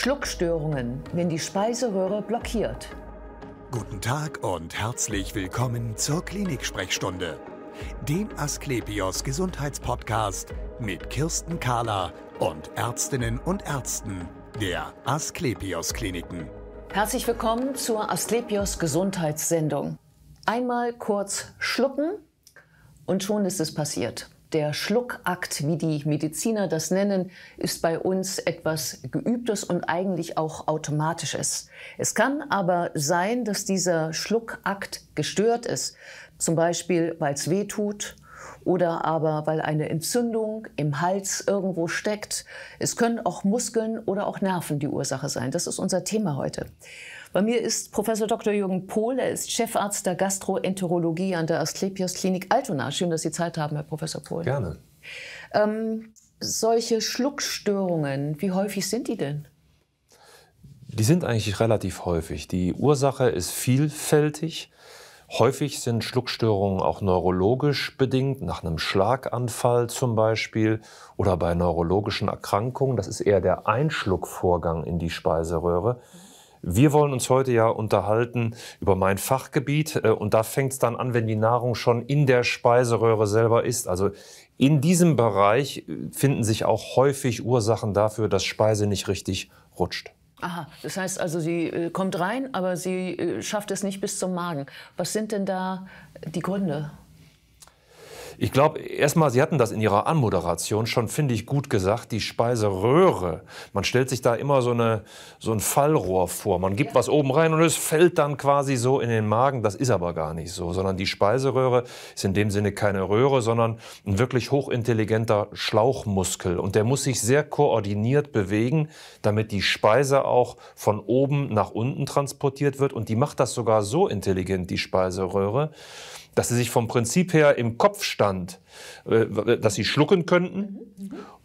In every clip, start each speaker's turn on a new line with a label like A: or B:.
A: Schluckstörungen, wenn die Speiseröhre blockiert.
B: Guten Tag und herzlich willkommen zur Klinik-Sprechstunde, dem Asklepios Gesundheitspodcast mit Kirsten Kahler und Ärztinnen und Ärzten der Asklepios Kliniken.
A: Herzlich willkommen zur Asklepios Gesundheitssendung. Einmal kurz schlucken und schon ist es passiert. Der Schluckakt, wie die Mediziner das nennen, ist bei uns etwas Geübtes und eigentlich auch Automatisches. Es kann aber sein, dass dieser Schluckakt gestört ist, zum Beispiel weil es weh tut oder aber weil eine Entzündung im Hals irgendwo steckt. Es können auch Muskeln oder auch Nerven die Ursache sein. Das ist unser Thema heute. Bei mir ist Professor Dr. Jürgen Pohl, er ist Chefarzt der Gastroenterologie an der Asklepios Klinik Altona. Schön, dass Sie Zeit haben, Herr Professor Pohl. Gerne. Ähm, solche Schluckstörungen, wie häufig sind die denn?
B: Die sind eigentlich relativ häufig. Die Ursache ist vielfältig. Häufig sind Schluckstörungen auch neurologisch bedingt, nach einem Schlaganfall zum Beispiel oder bei neurologischen Erkrankungen. Das ist eher der Einschluckvorgang in die Speiseröhre. Mhm. Wir wollen uns heute ja unterhalten über mein Fachgebiet äh, und da fängt es dann an, wenn die Nahrung schon in der Speiseröhre selber ist. Also in diesem Bereich äh, finden sich auch häufig Ursachen dafür, dass Speise nicht richtig rutscht.
A: Aha, das heißt also, sie äh, kommt rein, aber sie schafft es nicht bis zum Magen. Was sind denn da die Gründe?
B: Ich glaube, erstmal, Sie hatten das in Ihrer Anmoderation schon, finde ich, gut gesagt, die Speiseröhre. Man stellt sich da immer so, eine, so ein Fallrohr vor. Man gibt ja. was oben rein und es fällt dann quasi so in den Magen. Das ist aber gar nicht so, sondern die Speiseröhre ist in dem Sinne keine Röhre, sondern ein wirklich hochintelligenter Schlauchmuskel. Und der muss sich sehr koordiniert bewegen, damit die Speise auch von oben nach unten transportiert wird. Und die macht das sogar so intelligent, die Speiseröhre, dass sie sich vom Prinzip her im Kopf stand, äh, dass sie schlucken könnten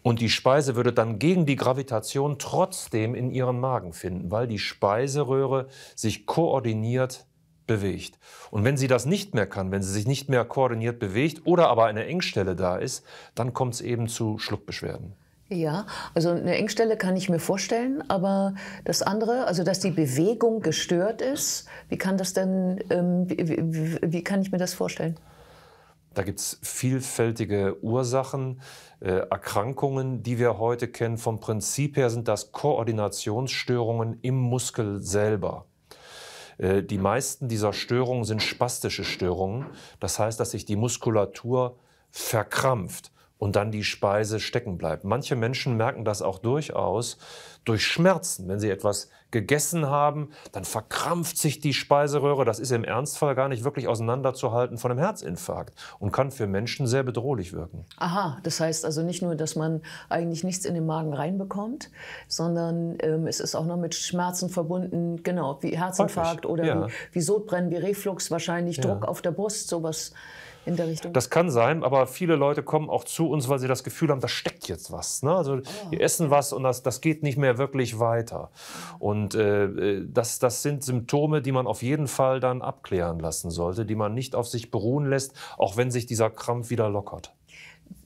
B: und die Speise würde dann gegen die Gravitation trotzdem in ihren Magen finden, weil die Speiseröhre sich koordiniert bewegt. Und wenn sie das nicht mehr kann, wenn sie sich nicht mehr koordiniert bewegt oder aber eine Engstelle da ist, dann kommt es eben zu Schluckbeschwerden.
A: Ja, also eine Engstelle kann ich mir vorstellen, aber das andere, also dass die Bewegung gestört ist, wie kann das denn, ähm, wie, wie, wie, kann ich mir das vorstellen?
B: Da gibt es vielfältige Ursachen, äh, Erkrankungen, die wir heute kennen. Vom Prinzip her sind das Koordinationsstörungen im Muskel selber. Äh, die meisten dieser Störungen sind spastische Störungen. Das heißt, dass sich die Muskulatur verkrampft und dann die Speise stecken bleibt. Manche Menschen merken das auch durchaus durch Schmerzen. Wenn sie etwas gegessen haben, dann verkrampft sich die Speiseröhre. Das ist im Ernstfall gar nicht wirklich auseinanderzuhalten von einem Herzinfarkt und kann für Menschen sehr bedrohlich wirken.
A: Aha, das heißt also nicht nur, dass man eigentlich nichts in den Magen reinbekommt, sondern ähm, es ist auch noch mit Schmerzen verbunden, genau, wie Herzinfarkt Häufig. oder ja. wie, wie, Sodbrennen, wie Reflux, wahrscheinlich ja. Druck auf der Brust, sowas in der Richtung? Das
B: kann sein, aber viele Leute kommen auch zu uns, weil sie das Gefühl haben, da steckt jetzt was. Ne? Also oh. wir essen was und das, das geht nicht mehr wirklich weiter. Und äh, das, das sind Symptome, die man auf jeden Fall dann abklären lassen sollte, die man nicht auf sich beruhen lässt, auch wenn sich dieser Krampf wieder lockert.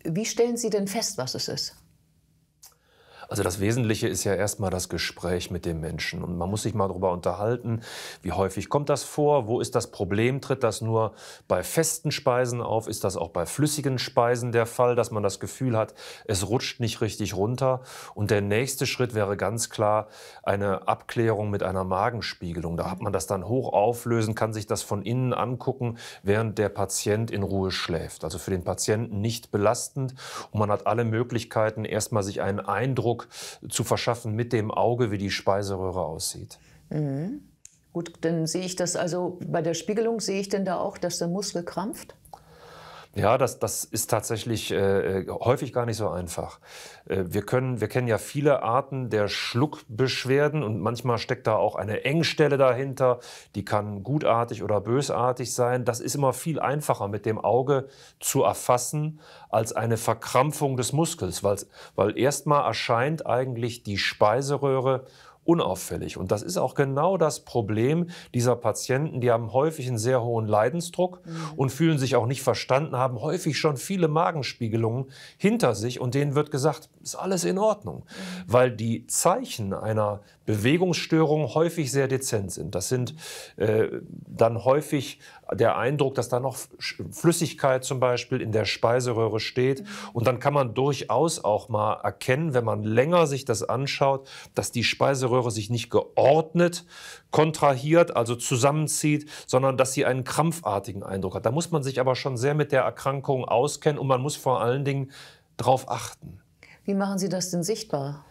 A: Wie stellen Sie denn fest, was es ist?
B: Also das Wesentliche ist ja erstmal das Gespräch mit dem Menschen. Und man muss sich mal darüber unterhalten, wie häufig kommt das vor, wo ist das Problem, tritt das nur bei festen Speisen auf, ist das auch bei flüssigen Speisen der Fall, dass man das Gefühl hat, es rutscht nicht richtig runter. Und der nächste Schritt wäre ganz klar eine Abklärung mit einer Magenspiegelung. Da hat man das dann hoch auflösen, kann sich das von innen angucken, während der Patient in Ruhe schläft. Also für den Patienten nicht belastend. Und man hat alle Möglichkeiten, erstmal sich einen Eindruck Eindruck zu verschaffen mit dem Auge, wie die Speiseröhre aussieht.
A: Mhm. Gut, dann sehe ich das also bei der Spiegelung sehe ich denn da auch, dass der Muskel krampft?
B: Ja, das, das ist tatsächlich äh, äh, häufig gar nicht so einfach. Äh, wir, können, wir kennen ja viele Arten der Schluckbeschwerden und manchmal steckt da auch eine Engstelle dahinter, die kann gutartig oder bösartig sein. Das ist immer viel einfacher mit dem Auge zu erfassen als eine Verkrampfung des Muskels, weil, weil erstmal erscheint eigentlich die Speiseröhre unauffällig. Und das ist auch genau das Problem dieser Patienten. Die haben häufig einen sehr hohen Leidensdruck mhm. und fühlen sich auch nicht verstanden, haben häufig schon viele Magenspiegelungen hinter sich und denen wird gesagt, ist alles in Ordnung, mhm. weil die Zeichen einer Bewegungsstörung häufig sehr dezent sind. Das sind äh, dann häufig der Eindruck, dass da noch Flüssigkeit zum Beispiel in der Speiseröhre steht. Mhm. Und dann kann man durchaus auch mal erkennen, wenn man länger sich das anschaut, dass die Speiseröhre sich nicht geordnet kontrahiert, also zusammenzieht, sondern dass sie einen krampfartigen Eindruck hat. Da muss man sich aber schon sehr mit der Erkrankung auskennen und man muss vor allen Dingen darauf achten.
A: Wie machen Sie das denn sichtbar,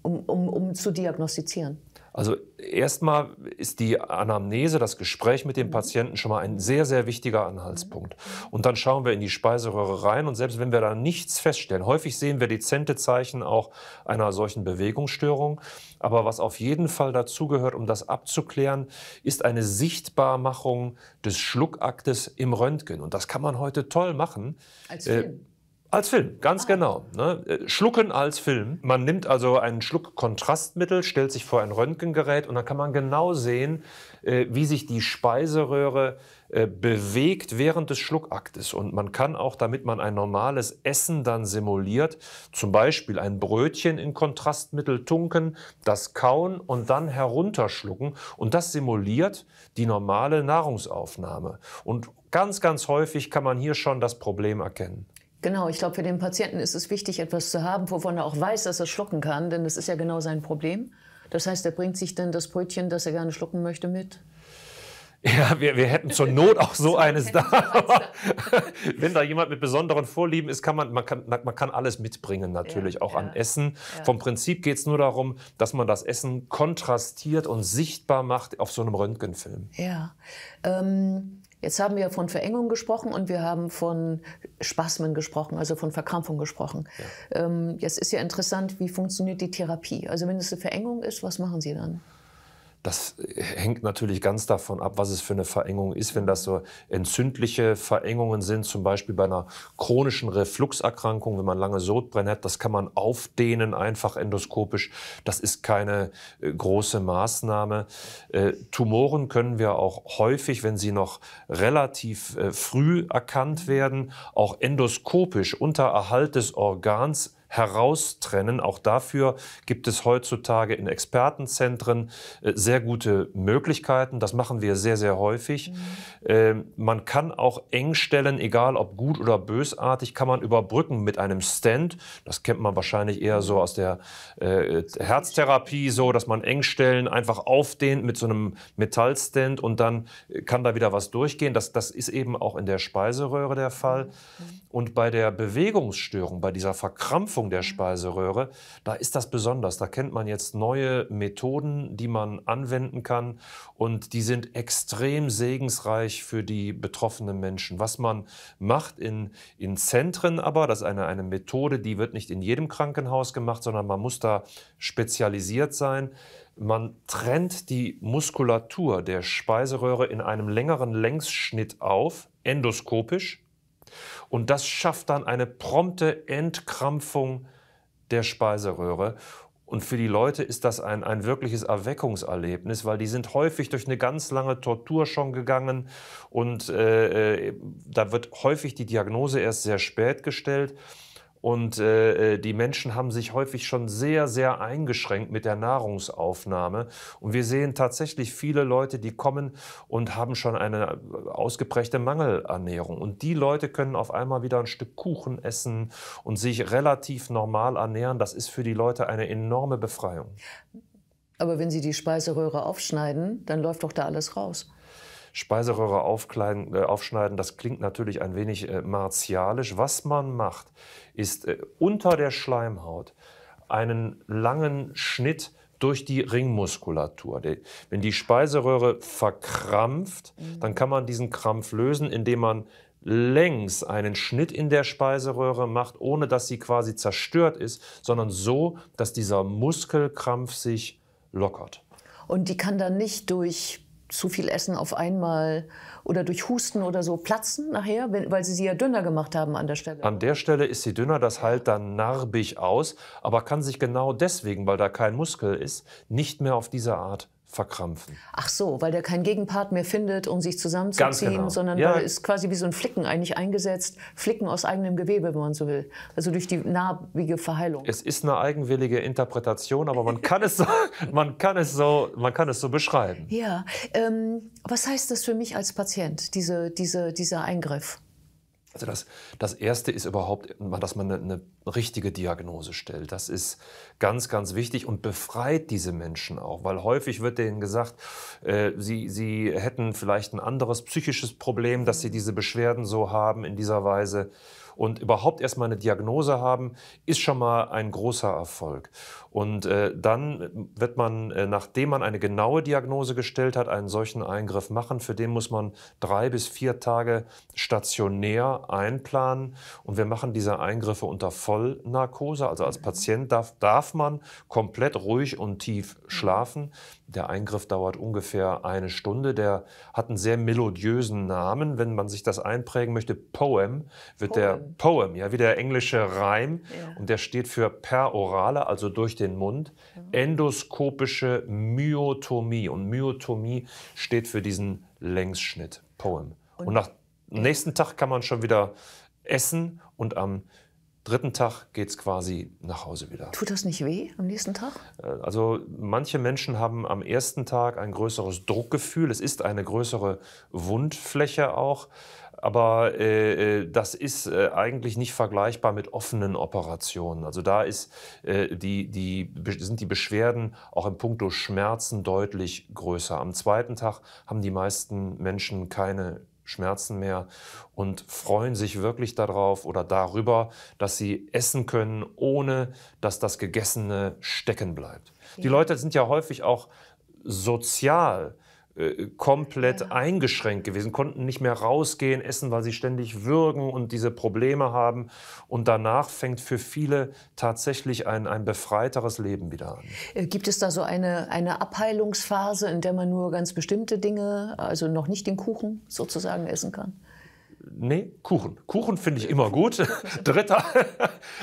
A: um, um, um zu diagnostizieren?
B: Also erstmal ist die Anamnese, das Gespräch mit dem mhm. Patienten schon mal ein sehr, sehr wichtiger Anhaltspunkt. Mhm. Und dann schauen wir in die Speiseröhre rein und selbst wenn wir da nichts feststellen, häufig sehen wir dezente Zeichen auch einer solchen Bewegungsstörung. Aber was auf jeden Fall dazugehört, um das abzuklären, ist eine Sichtbarmachung des Schluckaktes im Röntgen. Und das kann man heute toll machen. Als äh, Film. Äh, als Film, ganz ah. genau. Ne? Äh, schlucken als Film. Man nimmt also einen Schluck Kontrastmittel, stellt sich vor ein Röntgengerät und dann kann man genau sehen, äh, wie sich die Speiseröhre äh, bewegt während des Schluckaktes. Und man kann auch, damit man ein normales Essen dann simuliert, zum Beispiel ein Brötchen in Kontrastmittel tunken, das kauen und dann herunterschlucken. Und das simuliert die normale Nahrungsaufnahme. Und ganz, ganz häufig kann man hier schon das Problem erkennen.
A: Genau, ich glaube, für den Patienten ist es wichtig, etwas zu haben, wovon er auch weiß, dass er schlucken kann, denn das ist ja genau sein Problem. Das heißt, er bringt sich dann das Brötchen, das er gerne schlucken möchte, mit.
B: Ja, wir, wir hätten zur Not auch so eines da. Wenn da jemand mit besonderen Vorlieben ist, kann man, man kann, man kann alles mitbringen natürlich, ja, auch ja, an Essen. Ja. Vom Prinzip geht es nur darum, dass man das Essen kontrastiert und sichtbar macht auf so einem Röntgenfilm.
A: Ja. Ähm Jetzt haben wir von Verengung gesprochen und wir haben von Spasmen gesprochen, also von Verkrampfung gesprochen. Ja. Ähm, jetzt ist ja interessant, wie funktioniert die Therapie? Also wenn es eine Verengung ist, was machen Sie dann?
B: Das hängt natürlich ganz davon ab, was es für eine Verengung ist. Wenn das so entzündliche Verengungen sind, zum Beispiel bei einer chronischen Refluxerkrankung, wenn man lange Sodbrennen hat, das kann man aufdehnen einfach endoskopisch. Das ist keine äh, große Maßnahme. Äh, Tumoren können wir auch häufig, wenn sie noch relativ äh, früh erkannt werden, auch endoskopisch unter Erhalt des Organs heraustrennen. Auch dafür gibt es heutzutage in Expertenzentren äh, sehr gute Möglichkeiten. Das machen wir sehr, sehr häufig. Mhm. Ähm, man kann auch Engstellen, egal ob gut oder bösartig, kann man überbrücken mit einem Stand. Das kennt man wahrscheinlich eher so aus der äh, Herztherapie, so dass man Engstellen einfach aufdehnt mit so einem Metallstand und dann äh, kann da wieder was durchgehen. Das, das ist eben auch in der Speiseröhre der Fall. Mhm. Und bei der Bewegungsstörung, bei dieser Verkrampfung, Verstopfung der Speiseröhre. Da ist das besonders. Da kennt man jetzt neue Methoden, die man anwenden kann. Und die sind extrem segensreich für die betroffenen Menschen. Was man macht in, in Zentren aber, das ist eine, eine Methode, die wird nicht in jedem Krankenhaus gemacht, sondern man muss da spezialisiert sein. Man trennt die Muskulatur der Speiseröhre in einem längeren Längsschnitt auf, endoskopisch. Und das schafft dann eine prompte Entkrampfung der Speiseröhre. Und für die Leute ist das ein, ein wirkliches Erweckungserlebnis, weil die sind häufig durch eine ganz lange Tortur schon gegangen und äh, äh da wird häufig die Diagnose erst sehr spät gestellt. Und äh, äh, die Menschen haben sich häufig schon sehr, sehr eingeschränkt mit der Nahrungsaufnahme. Und wir sehen tatsächlich viele Leute, die kommen und haben schon eine äh, ausgeprägte Mangelernährung. Und die Leute können auf einmal wieder ein Stück Kuchen essen und sich relativ normal ernähren. Das ist für die Leute eine enorme Befreiung.
A: Aber wenn Sie die Speiseröhre aufschneiden, dann läuft doch da alles raus.
B: Speiseröhre aufkleiden, äh, aufschneiden, das klingt natürlich ein wenig äh, martialisch. Was man macht, ist äh, unter der Schleimhaut einen langen Schnitt durch die Ringmuskulatur. Wenn die Speiseröhre verkrampft, mhm. dann kann man diesen Krampf lösen, indem man längs einen Schnitt in der Speiseröhre macht, ohne dass sie quasi zerstört ist, sondern so, dass dieser Muskelkrampf sich lockert.
A: Und die kann dann nicht durch zu viel Essen auf einmal oder durch Husten oder so platzen nachher, weil sie sie ja dünner gemacht haben an der Stelle.
B: An der Stelle ist sie dünner, das heilt dann narbig aus, aber kann sich genau deswegen, weil da kein Muskel ist, nicht mehr auf diese Art verkrampfen.
A: Ach so, weil der keinen Gegenpart mehr findet, um sich zusammenzuziehen, genau. sondern ja. weil ist quasi wie so ein Flicken eigentlich eingesetzt. Flicken aus eigenem Gewebe, wenn man so will. Also durch die narbige Verheilung.
B: Es ist eine eigenwillige Interpretation, aber man kann es so, man kann es so, man kann es so beschreiben.
A: Ja. Ähm, was heißt das für mich als Patient, diese, diese, dieser Eingriff?
B: Also das, das Erste ist überhaupt, dass man eine, eine, richtige Diagnose stellt. Das ist ganz, ganz wichtig und befreit diese Menschen auch, weil häufig wird denen gesagt, äh, sie, sie hätten vielleicht ein anderes psychisches Problem, dass sie diese Beschwerden so haben in dieser Weise und überhaupt erstmal eine Diagnose haben, ist schon mal ein großer Erfolg. Und äh, dann wird man, äh, nachdem man eine genaue Diagnose gestellt hat, einen solchen Eingriff machen. Für den muss man drei bis vier Tage stationär einplanen. Und wir machen diese Eingriffe unter Vollnarkose. Also als mhm. Patient darf, darf man komplett ruhig und tief schlafen. Der Eingriff dauert ungefähr eine Stunde. Der hat einen sehr melodiösen Namen. Wenn man sich das einprägen möchte, Poem wird Poem. der Poem, ja, wie der englische Reim. Ja. Und der steht für perorale, also durch den Mund, ja. endoskopische Myotomie. Und Myotomie steht für diesen Längsschnitt, Poem. Und, und nach, am nächsten Tag kann man schon wieder essen und am dritten Tag geht es quasi nach Hause wieder. Tut
A: das nicht weh am nächsten Tag?
B: Äh, also manche Menschen haben am ersten Tag ein größeres Druckgefühl. Es ist eine größere Wundfläche auch aber äh, äh, das ist äh, eigentlich nicht vergleichbar mit offenen Operationen. Also da ist, äh, die, die, sind die Beschwerden auch im puncto Schmerzen deutlich größer. Am zweiten Tag haben die meisten Menschen keine Schmerzen mehr und freuen sich wirklich darauf oder darüber, dass sie essen können, ohne dass das Gegessene stecken bleibt. Ja. Die Leute sind ja häufig auch sozial äh, komplett ja. eingeschränkt gewesen, konnten nicht mehr rausgehen, essen, weil sie ständig würgen und diese Probleme haben. Und danach fängt für viele tatsächlich ein, ein befreiteres Leben wieder an.
A: Äh, gibt es da so eine, eine Abheilungsphase, in der man nur ganz bestimmte Dinge, also noch nicht den Kuchen sozusagen essen kann?
B: Nee, Kuchen. Kuchen finde ich immer gut. Dritter.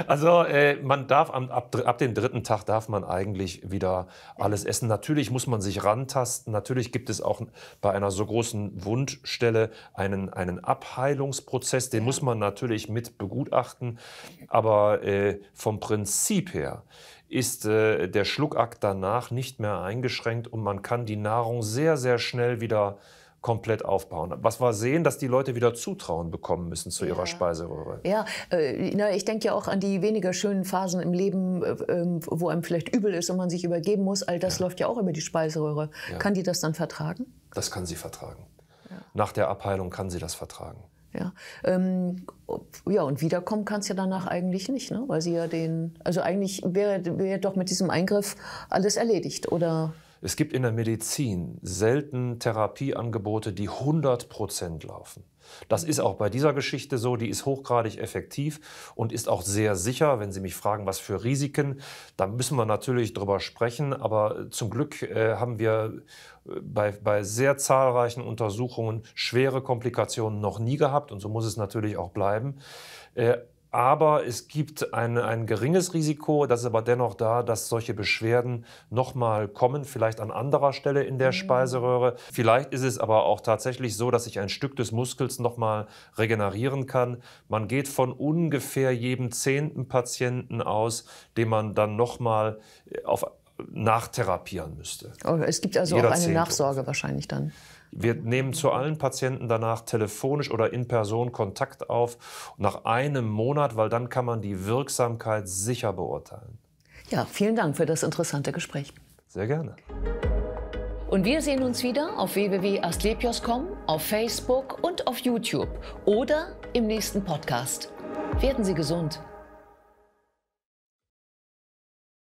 B: Also äh, man darf am, ab, ab, dem dritten Tag darf man eigentlich wieder alles essen. Natürlich muss man sich rantasten. Natürlich gibt es auch bei einer so großen Wundstelle einen, einen Abheilungsprozess. Den muss man natürlich mit begutachten. Aber äh, vom Prinzip her ist äh, der Schluckakt danach nicht mehr eingeschränkt und man kann die Nahrung sehr, sehr schnell wieder äh, komplett aufbauen. Was wir sehen, dass die Leute wieder Zutrauen bekommen müssen zu ihrer Speiseröhre.
A: Ja, äh, na, ich denke ja auch an die weniger schönen Phasen im Leben, äh, ähm, wo einem vielleicht übel ist und man sich übergeben muss. All das ja. läuft ja auch über die Speiseröhre. Ja. Kann die das dann vertragen?
B: Das kann sie vertragen. Nach der Abheilung kann sie das vertragen.
A: Ja, ähm, ja und wiederkommen kann es ja danach eigentlich nicht, ne? weil sie ja den, also eigentlich wäre wär doch mit diesem Eingriff alles erledigt, oder?
B: Es gibt in der Medizin selten Therapieangebote, die 100 Prozent laufen. Das ist auch bei dieser Geschichte so, die ist hochgradig effektiv und ist auch sehr sicher. Wenn Sie mich fragen, was für Risiken, da müssen wir natürlich drüber sprechen. Aber zum Glück äh, haben wir äh, bei, bei sehr zahlreichen Untersuchungen schwere Komplikationen noch nie gehabt und so muss es natürlich auch bleiben. Äh, aber es gibt ein, ein geringes Risiko, das ist aber dennoch da, dass solche Beschwerden nochmal kommen, vielleicht an anderer Stelle in der mhm. Speiseröhre. Vielleicht ist es aber auch tatsächlich so, dass sich ein Stück des Muskels nochmal regenerieren kann. Man geht von ungefähr jedem zehnten Patienten aus, den man dann nochmal auf nachtherapieren müsste.
A: Oh, es gibt also Jeder auch eine Nachsorge wahrscheinlich dann.
B: Wir nehmen zu allen Patienten danach telefonisch oder in Person Kontakt auf, nach einem Monat, weil dann kann man die Wirksamkeit sicher beurteilen.
A: Ja, vielen Dank für das interessante Gespräch. Sehr gerne. Und wir sehen uns wieder auf www.astlepios.com, auf Facebook und auf YouTube oder im nächsten Podcast. Werden Sie gesund.